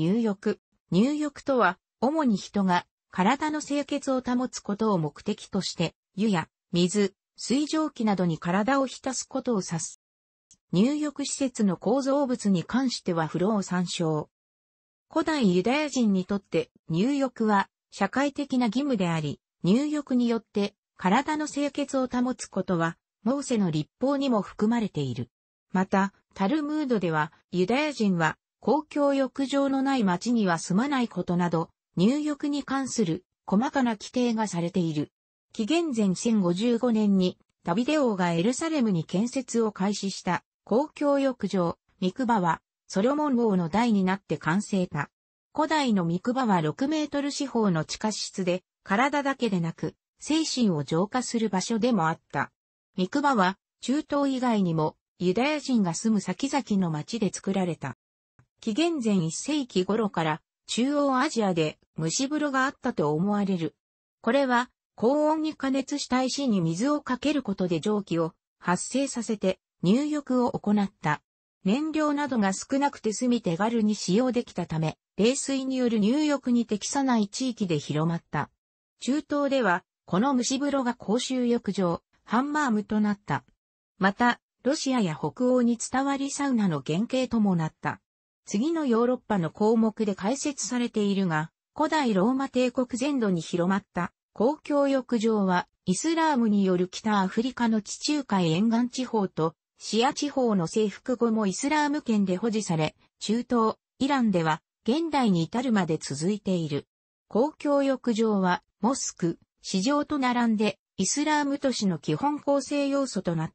入浴。入浴とは、主に人が体の清潔を保つことを目的として、湯や水、水蒸気などに体を浸すことを指す。入浴施設の構造物に関しては風呂を参照。古代ユダヤ人にとって入浴は社会的な義務であり、入浴によって体の清潔を保つことは、モーセの立法にも含まれている。また、タルムードでは、ユダヤ人は公共浴場のない街には住まないことなど、入浴に関する細かな規定がされている。紀元前1055年にダビデ王がエルサレムに建設を開始した公共浴場、ミクバはソロモン王の代になって完成た。古代のミクバは6メートル四方の地下室で体だけでなく精神を浄化する場所でもあった。ミクバは中東以外にもユダヤ人が住む先々の町で作られた。紀元前1世紀頃から中央アジアで蒸し風呂があったと思われる。これは高温に加熱した石に水をかけることで蒸気を発生させて入浴を行った。燃料などが少なくて済み手軽に使用できたため、冷水による入浴に適さない地域で広まった。中東では、この蒸し風呂が公衆浴場、ハンマームとなった。また、ロシアや北欧に伝わりサウナの原型ともなった。次のヨーロッパの項目で解説されているが、古代ローマ帝国全土に広まった公共浴場は、イスラームによる北アフリカの地中海沿岸地方とシア地方の征服後もイスラーム圏で保持され、中東、イランでは現代に至るまで続いている。公共浴場は、モスク、市場と並んで、イスラーム都市の基本構成要素となっ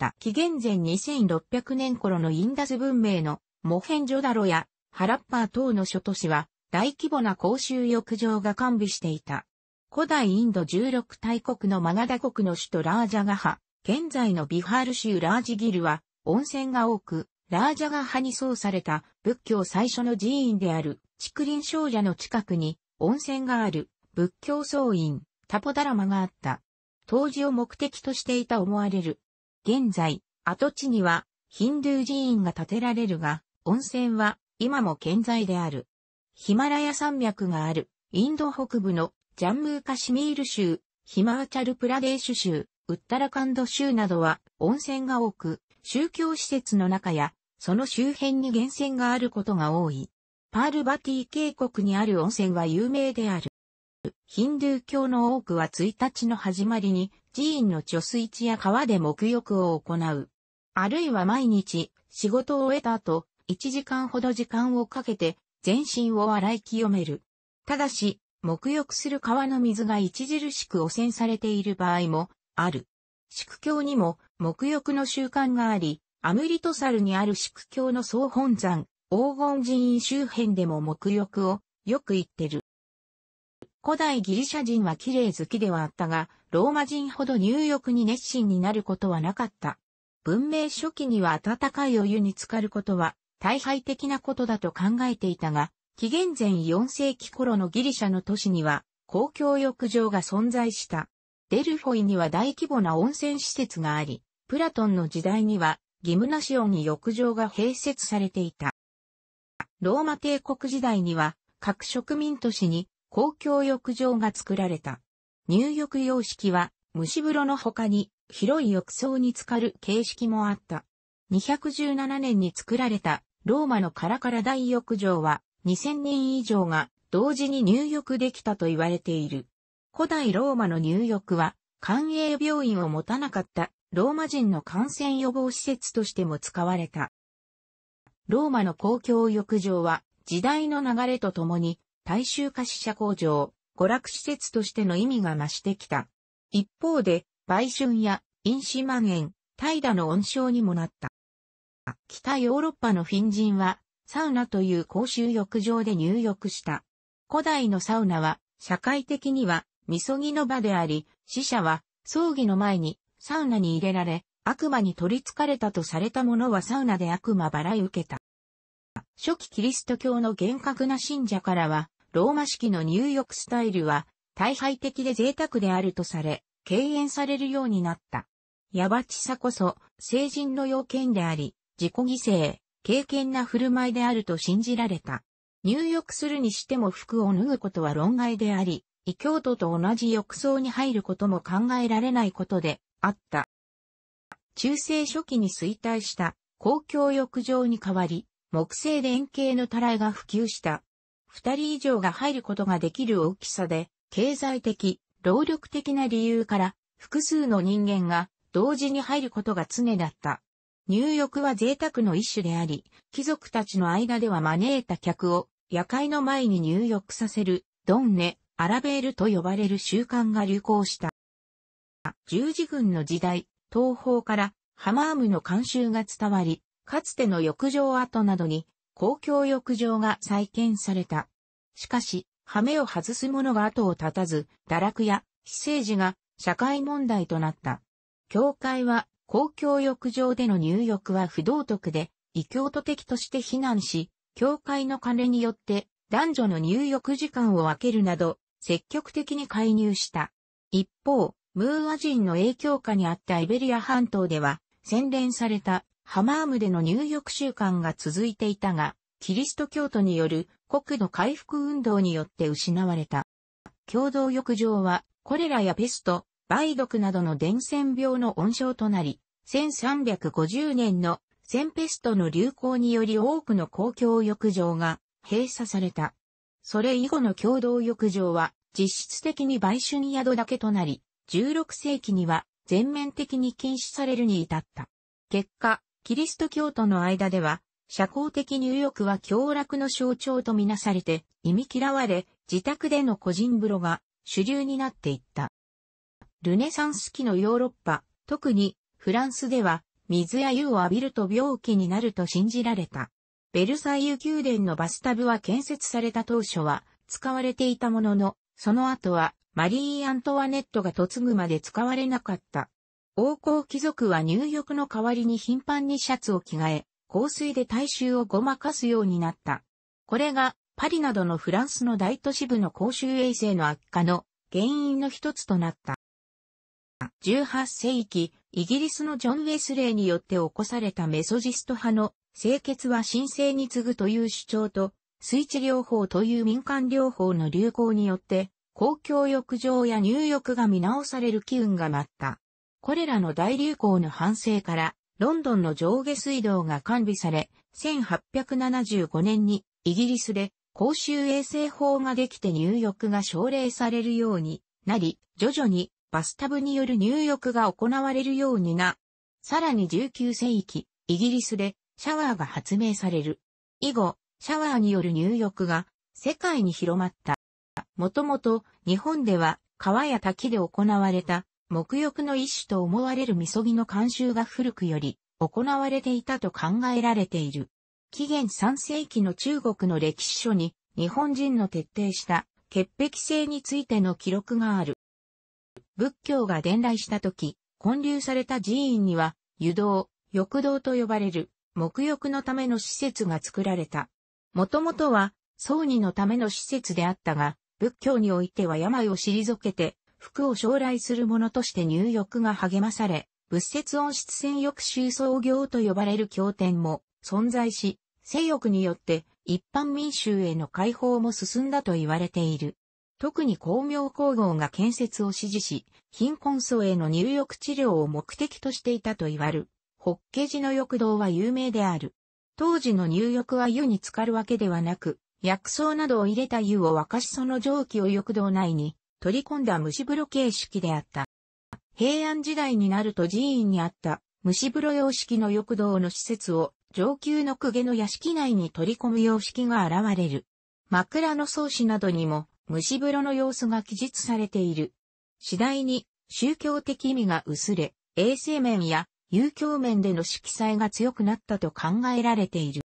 た。紀元前2600年頃のインダス文明のモヘンジョダロやハラッパー等の諸都市は大規模な公衆浴場が完備していた。古代インド16大国のマガダ国の首都ラージャガハ、現在のビハール州ラージギルは温泉が多く、ラージャガハに創された仏教最初の寺院である竹林少女の近くに温泉がある仏教僧院タポダラマがあった。当時を目的としていた思われる。現在、跡地にはヒンドゥー寺院が建てられるが、温泉は今も健在である。ヒマラヤ山脈があるインド北部のジャンムーカシミール州、ヒマーチャルプラデーシュ州、ウッタラカンド州などは温泉が多く、宗教施設の中やその周辺に源泉があることが多い。パールバティ渓谷にある温泉は有名である。ヒンドゥー教の多くは1日の始まりに寺院の貯水池や川で沐浴を行う。あるいは毎日仕事を終えた後、1時間ほど時間をかけて全身を洗い清める。ただし、沐浴する川の水が著しく汚染されている場合もある。宿教にも沐浴の習慣があり、アムリトサルにある宿教の総本山、黄金寺院周辺でも沐浴をよく言ってる。古代ギリシャ人は綺麗好きではあったが、ローマ人ほど入浴に熱心になることはなかった。文明初期には温かいお湯に浸かることは大敗的なことだと考えていたが、紀元前4世紀頃のギリシャの都市には公共浴場が存在した。デルフォイには大規模な温泉施設があり、プラトンの時代にはギムナシオンに浴場が併設されていた。ローマ帝国時代には各植民都市に公共浴場が作られた。入浴様式は蒸し風呂の他に広い浴槽に浸かる形式もあった。217年に作られたローマのカラカラ大浴場は2000人以上が同時に入浴できたと言われている。古代ローマの入浴は、官営病院を持たなかったローマ人の感染予防施設としても使われた。ローマの公共浴場は、時代の流れとともに、大衆化死者工場、娯楽施設としての意味が増してきた。一方で、売春や飲酒蔓延、怠惰の温床にもなった。北ヨーロッパのフィン人は、サウナという公衆浴場で入浴した。古代のサウナは、社会的には、禊ぎの場であり、死者は、葬儀の前に、サウナに入れられ、悪魔に取り憑かれたとされた者はサウナで悪魔払い受けた。初期キリスト教の厳格な信者からは、ローマ式の入浴スタイルは、大敗的で贅沢であるとされ、敬遠されるようになった。やばちさこそ、成人の要件であり、自己犠牲、敬虔な振る舞いであると信じられた。入浴するにしても服を脱ぐことは論外であり、異教徒と同じ浴槽に入ることも考えられないことであった。中世初期に衰退した公共浴場に代わり、木製で円形のたらいが普及した。二人以上が入ることができる大きさで、経済的、労力的な理由から、複数の人間が同時に入ることが常だった。入浴は贅沢の一種であり、貴族たちの間では招いた客を夜会の前に入浴させる、ドンネ、アラベールと呼ばれる習慣が流行した。十字軍の時代、東方からハマームの慣習が伝わり、かつての浴場跡などに公共浴場が再建された。しかし、ハメを外す者が後を絶たず、堕落や非政治が社会問題となった。教会は公共浴場での入浴は不道徳で、異教徒的として非難し、教会の金によって男女の入浴時間を分けるなど、積極的に介入した。一方、ムーア人の影響下にあったイベリア半島では、洗練されたハマームでの入浴習慣が続いていたが、キリスト教徒による国土回復運動によって失われた。共同浴場は、コレラやペスト、梅毒などの伝染病の温床となり、1350年のセンペストの流行により多くの公共浴場が閉鎖された。それ以後の共同浴場は実質的に売春宿だけとなり、16世紀には全面的に禁止されるに至った。結果、キリスト教徒の間では、社交的入浴は凶楽の象徴とみなされて、忌み嫌われ、自宅での個人風呂が主流になっていった。ルネサンス期のヨーロッパ、特にフランスでは水や湯を浴びると病気になると信じられた。ベルサイユ宮殿のバスタブは建設された当初は使われていたものの、その後はマリー・アントワネットが嫁ぐまで使われなかった。王侯貴族は入浴の代わりに頻繁にシャツを着替え、香水で大衆をごまかすようになった。これがパリなどのフランスの大都市部の公衆衛生の悪化の原因の一つとなった。18世紀、イギリスのジョン・ウェスレーによって起こされたメソジスト派の清潔は神聖に次ぐという主張と、水治療法という民間療法の流行によって、公共浴場や入浴が見直される機運が待った。これらの大流行の反省から、ロンドンの上下水道が完備され、1875年にイギリスで公衆衛生法ができて入浴が奨励されるようになり、徐々にバスタブによる入浴が行われるようにな。さらに19世紀、イギリスでシャワーが発明される。以後、シャワーによる入浴が世界に広まった。もともと日本では川や滝で行われた沐浴の一種と思われるみそぎの慣習が古くより行われていたと考えられている。紀元3世紀の中国の歴史書に日本人の徹底した潔癖性についての記録がある。仏教が伝来した時、建立された寺院には、湯道、浴道と呼ばれる、沐浴のための施設が作られた。もともとは、僧尼のための施設であったが、仏教においては病を退けて、服を将来する者として入浴が励まされ、仏説温室専浴修創業と呼ばれる経典も存在し、性欲によって一般民衆への解放も進んだと言われている。特に光明工業が建設を支持し、貧困層への入浴治療を目的としていたと言われる、ホッケ寺の浴堂は有名である。当時の入浴は湯に浸かるわけではなく、薬草などを入れた湯を沸かしその蒸気を浴堂内に取り込んだ蒸し風呂形式であった。平安時代になると寺院にあった蒸し風呂様式の浴堂の施設を上級の公家の屋敷内に取り込む様式が現れる。枕草子などにも蒸し風呂の様子が記述されている。次第に宗教的意味が薄れ、衛生面や遊興面での色彩が強くなったと考えられている。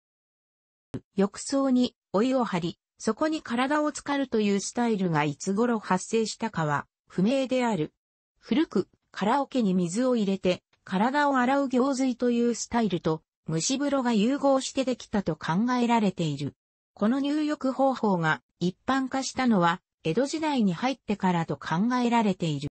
浴槽にお湯を張り、そこに体を浸かるというスタイルがいつ頃発生したかは不明である。古くカラオケに水を入れて体を洗う行水というスタイルと蒸し風呂が融合してできたと考えられている。この入浴方法が一般化したのは、江戸時代に入ってからと考えられている。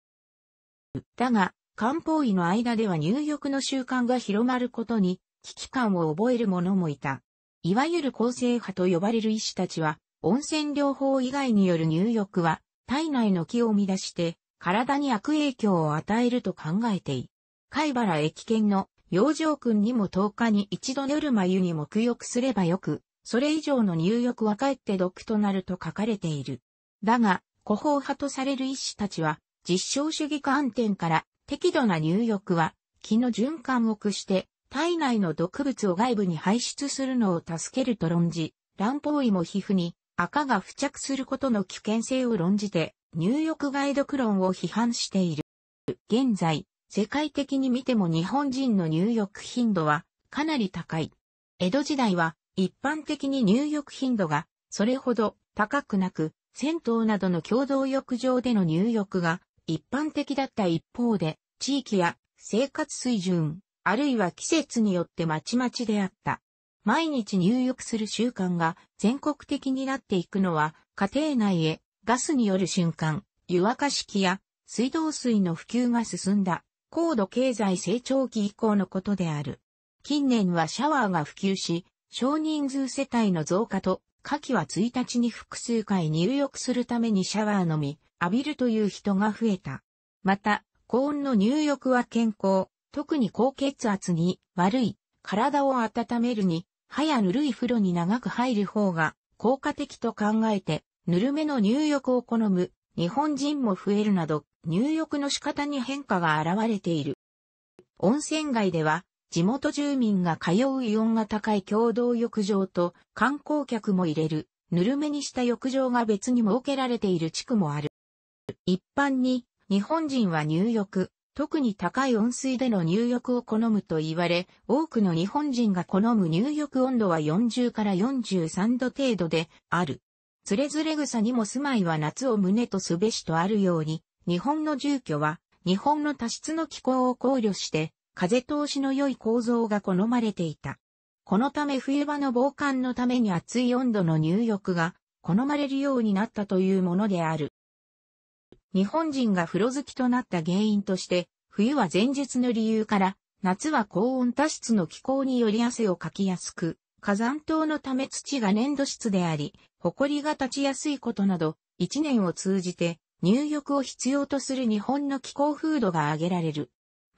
だが、漢方医の間では入浴の習慣が広まることに危機感を覚える者もいた。いわゆる構成派と呼ばれる医師たちは、温泉療法以外による入浴は、体内の気を乱して、体に悪影響を与えると考えてい。貝原駅圏の養生君にも10日に一度夜眉に沐浴すればよく、それ以上の入浴はかえって毒となると書かれている。だが、古法派とされる医師たちは、実証主義観点から適度な入浴は気の循環を駆して体内の毒物を外部に排出するのを助けると論じ、乱方医も皮膚に赤が付着することの危険性を論じて入浴外毒論を批判している。現在、世界的に見ても日本人の入浴頻度はかなり高い。江戸時代は一般的に入浴頻度がそれほど高くなく、銭湯などの共同浴場での入浴が一般的だった一方で、地域や生活水準、あるいは季節によってまちまちであった。毎日入浴する習慣が全国的になっていくのは、家庭内へガスによる瞬間、湯沸かし器や水道水の普及が進んだ高度経済成長期以降のことである。近年はシャワーが普及し、少人数世帯の増加と、夏季は1日に複数回入浴するためにシャワーのみ、浴びるという人が増えた。また、高温の入浴は健康、特に高血圧に悪い、体を温めるに、歯やぬるい風呂に長く入る方が効果的と考えて、ぬるめの入浴を好む日本人も増えるなど、入浴の仕方に変化が現れている。温泉街では、地元住民が通う異音が高い共同浴場と観光客も入れる、ぬるめにした浴場が別に設けられている地区もある。一般に、日本人は入浴、特に高い温水での入浴を好むと言われ、多くの日本人が好む入浴温度は40から43度程度である。つれづれ草にも住まいは夏を胸とすべしとあるように、日本の住居は、日本の多湿の気候を考慮して、風通しの良い構造が好まれていた。このため冬場の防寒のために熱い温度の入浴が好まれるようになったというものである。日本人が風呂好きとなった原因として、冬は前述の理由から、夏は高温多湿の気候により汗をかきやすく、火山島のため土が粘土質であり、埃が立ちやすいことなど、一年を通じて入浴を必要とする日本の気候風土が挙げられる。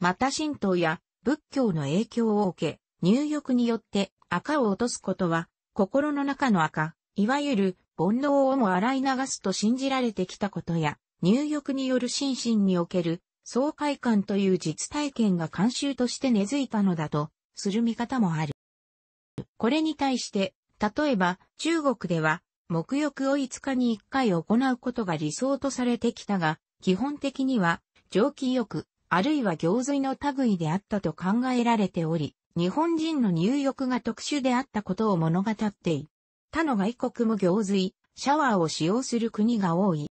また神道や仏教の影響を受け、入浴によって赤を落とすことは、心の中の赤、いわゆる煩悩をも洗い流すと信じられてきたことや、入浴による心身における爽快感という実体験が慣習として根付いたのだとする見方もある。これに対して、例えば中国では、沐浴を5日に1回行うことが理想とされてきたが、基本的には、蒸気浴、あるいは行水の類であったと考えられており、日本人の入浴が特殊であったことを物語ってい他の外国も行水、シャワーを使用する国が多い。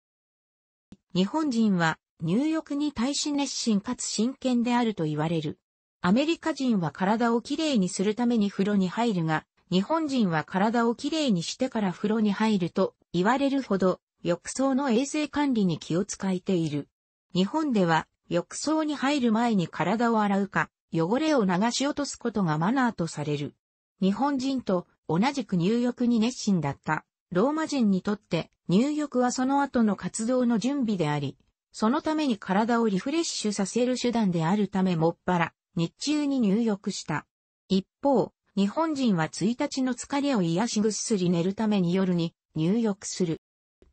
日本人は入浴に対し熱心かつ真剣であると言われる。アメリカ人は体をきれいにするために風呂に入るが、日本人は体をきれいにしてから風呂に入ると言われるほど、浴槽の衛生管理に気を使えている。日本では浴槽に入る前に体を洗うか、汚れを流し落とすことがマナーとされる。日本人と同じく入浴に熱心だったローマ人にとって入浴はその後の活動の準備であり、そのために体をリフレッシュさせる手段であるためもっぱら日中に入浴した。一方、日本人は1日の疲れを癒しぐっすり寝るために夜に入浴する。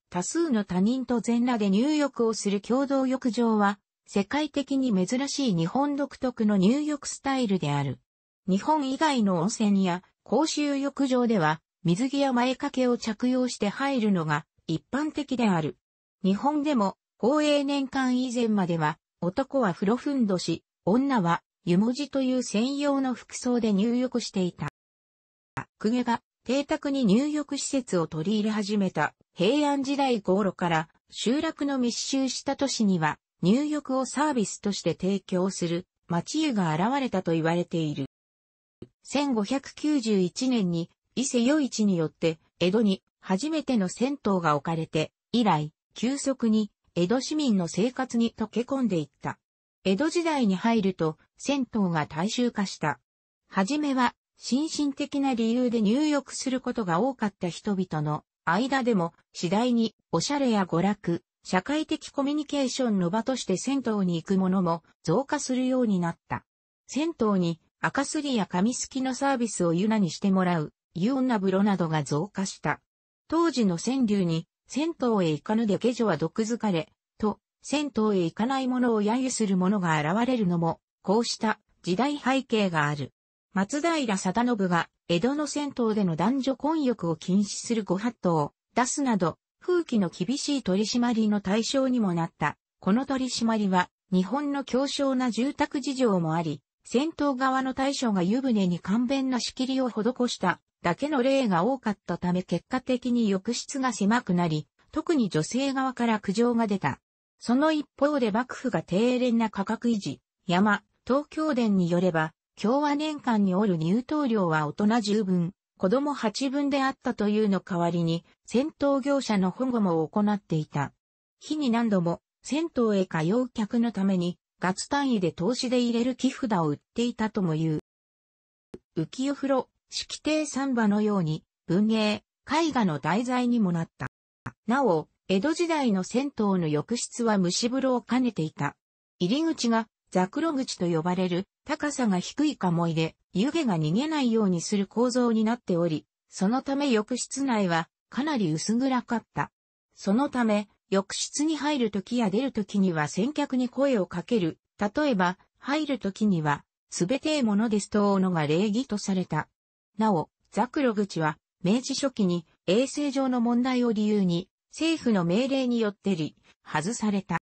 多数の他人と全裸で入浴をする共同浴場は世界的に珍しい日本独特の入浴スタイルである。日本以外の温泉や公衆浴場では水着や前掛けを着用して入るのが一般的である。日本でも公営年間以前までは男は風呂ふんどし、女は湯文字という専用の服装で入浴していた。公家が邸宅に入浴施設を取り入れ始めた平安時代頃から集落の密集した都市には入浴をサービスとして提供する町湯が現れたと言われている。1591年に伊勢余市によって江戸に初めての銭湯が置かれて、以来、急速に江戸市民の生活に溶け込んでいった。江戸時代に入ると銭湯が大衆化した。はじめは心身的な理由で入浴することが多かった人々の間でも次第におしゃれや娯楽、社会的コミュニケーションの場として銭湯に行く者も増加するようになった。銭湯に赤すりや紙すきのサービスをユナにしてもらう、ゆうンな風呂などが増加した。当時の川柳に、銭湯へ行かぬで下女は毒疲れ、と、銭湯へ行かない者を揶揄する者が現れるのも、こうした時代背景がある。松平定信が江戸の銭湯での男女混浴を禁止するご法度を出すなど、風紀の厳しい取り締まりの対象にもなった。この取り締まりは、日本の強小な住宅事情もあり、戦闘側の対象が湯船に簡便な仕切りを施しただけの例が多かったため結果的に浴室が狭くなり、特に女性側から苦情が出た。その一方で幕府が低廉な価格維持、山、東京電によれば、共和年間におる入湯量は大人十分、子供8分であったというの代わりに、戦闘業者の保護も行っていた。日に何度も、銭湯へ通う客のために、月単位で投資で入れる木札を売っていたとも言う。浮世風呂、式亭三馬のように、文芸、絵画の題材にもなった。なお、江戸時代の銭湯の浴室は蒸し風呂を兼ねていた。入り口がザクロ口と呼ばれる高さが低いかもいで湯気が逃げないようにする構造になっており、そのため浴室内はかなり薄暗かった。そのため、浴室に入るときや出るときには先客に声をかける。例えば、入るときには、すべてものですとうのが礼儀とされた。なお、ザクロ口は、明治初期に衛生上の問題を理由に、政府の命令によってり、外された。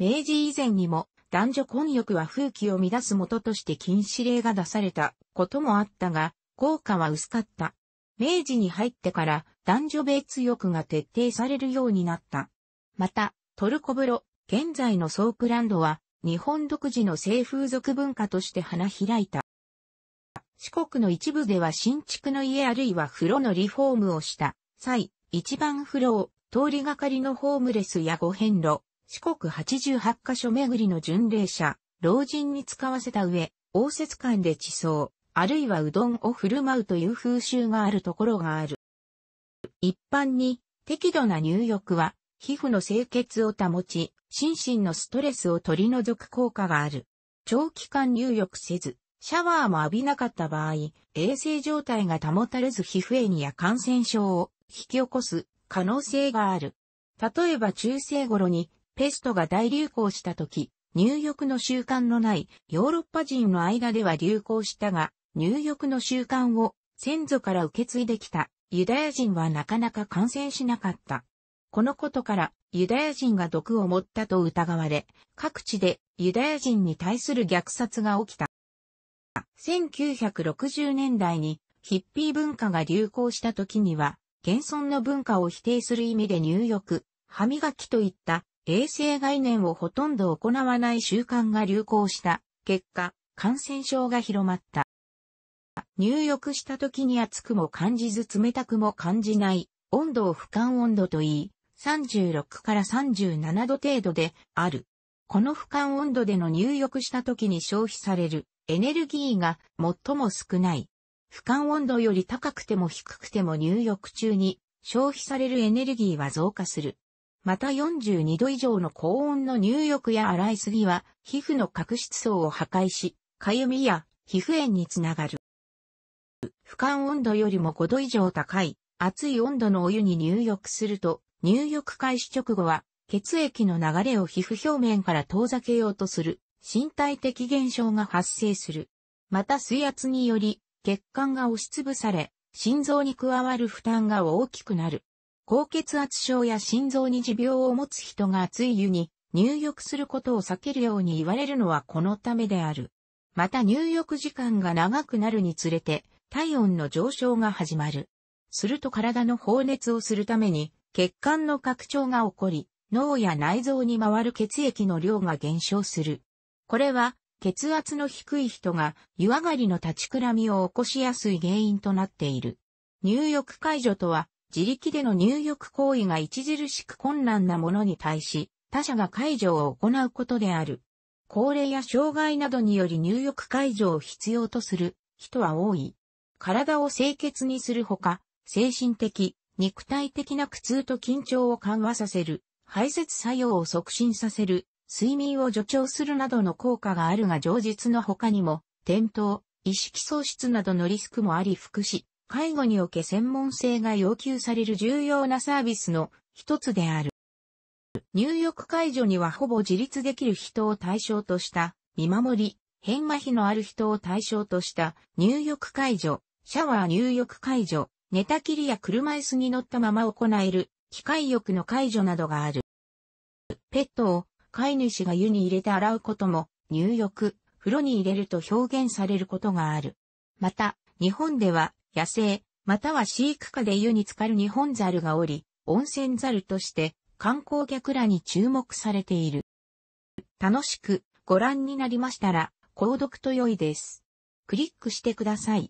明治以前にも男女混浴は風紀を乱す元として禁止令が出されたこともあったが、効果は薄かった。明治に入ってから男女別浴が徹底されるようになった。また、トルコ風呂、現在のソープランドは、日本独自の性風俗文化として花開いた。四国の一部では新築の家あるいは風呂のリフォームをした際、一番風呂を通りがかりのホームレスやご遍路、四国八十八カ所巡りの巡礼者、老人に使わせた上、応接館で地層、あるいはうどんを振る舞うという風習があるところがある。一般に、適度な入浴は、皮膚の清潔を保ち、心身のストレスを取り除く効果がある。長期間入浴せず、シャワーも浴びなかった場合、衛生状態が保たれず皮膚炎や感染症を引き起こす可能性がある。例えば中世頃にペストが大流行した時、入浴の習慣のないヨーロッパ人の間では流行したが、入浴の習慣を先祖から受け継いできたユダヤ人はなかなか感染しなかった。このことからユダヤ人が毒を持ったと疑われ、各地でユダヤ人に対する虐殺が起きた。1960年代にヒッピー文化が流行した時には、現存の文化を否定する意味で入浴、歯磨きといった衛生概念をほとんど行わない習慣が流行した結果、感染症が広まった。入浴した時に熱くも感じず冷たくも感じない温度を俯瞰温度といい、36から37度程度である。この俯瞰温度での入浴した時に消費されるエネルギーが最も少ない。俯瞰温度より高くても低くても入浴中に消費されるエネルギーは増加する。また42度以上の高温の入浴や洗いすぎは、皮膚の角質層を破壊し、かゆみや皮膚炎につながる。俯瞰温度よりも5度以上高い、熱い温度のお湯に入浴すると、入浴開始直後は、血液の流れを皮膚表面から遠ざけようとする、身体的現象が発生する。また水圧により、血管が押しつぶされ、心臓に加わる負担が大きくなる。高血圧症や心臓に持病を持つ人が熱い湯に入浴することを避けるように言われるのはこのためである。また入浴時間が長くなるにつれて体温の上昇が始まる。すると体の放熱をするために血管の拡張が起こり、脳や内臓に回る血液の量が減少する。これは血圧の低い人が湯上がりの立ちくらみを起こしやすい原因となっている。入浴解除とは自力での入浴行為が著しく困難なものに対し、他者が介助を行うことである。高齢や障害などにより入浴介助を必要とする人は多い。体を清潔にするほか、精神的、肉体的な苦痛と緊張を緩和させる、排泄作用を促進させる、睡眠を助長するなどの効果があるが上述の他にも、転倒、意識喪失などのリスクもあり福祉、介護におけ専門性が要求される重要なサービスの一つである。入浴介助にはほぼ自立できる人を対象とした見守り、変麻痺のある人を対象とした入浴介助、シャワー入浴介助、寝たきりや車椅子に乗ったまま行える機械浴の介助などがある。ペットを飼い主が湯に入れて洗うことも入浴、風呂に入れると表現されることがある。また、日本では野生、または飼育下で湯に浸かる日本ザルがおり、温泉ザルとして観光客らに注目されている。楽しくご覧になりましたら、購読と良いです。クリックしてください。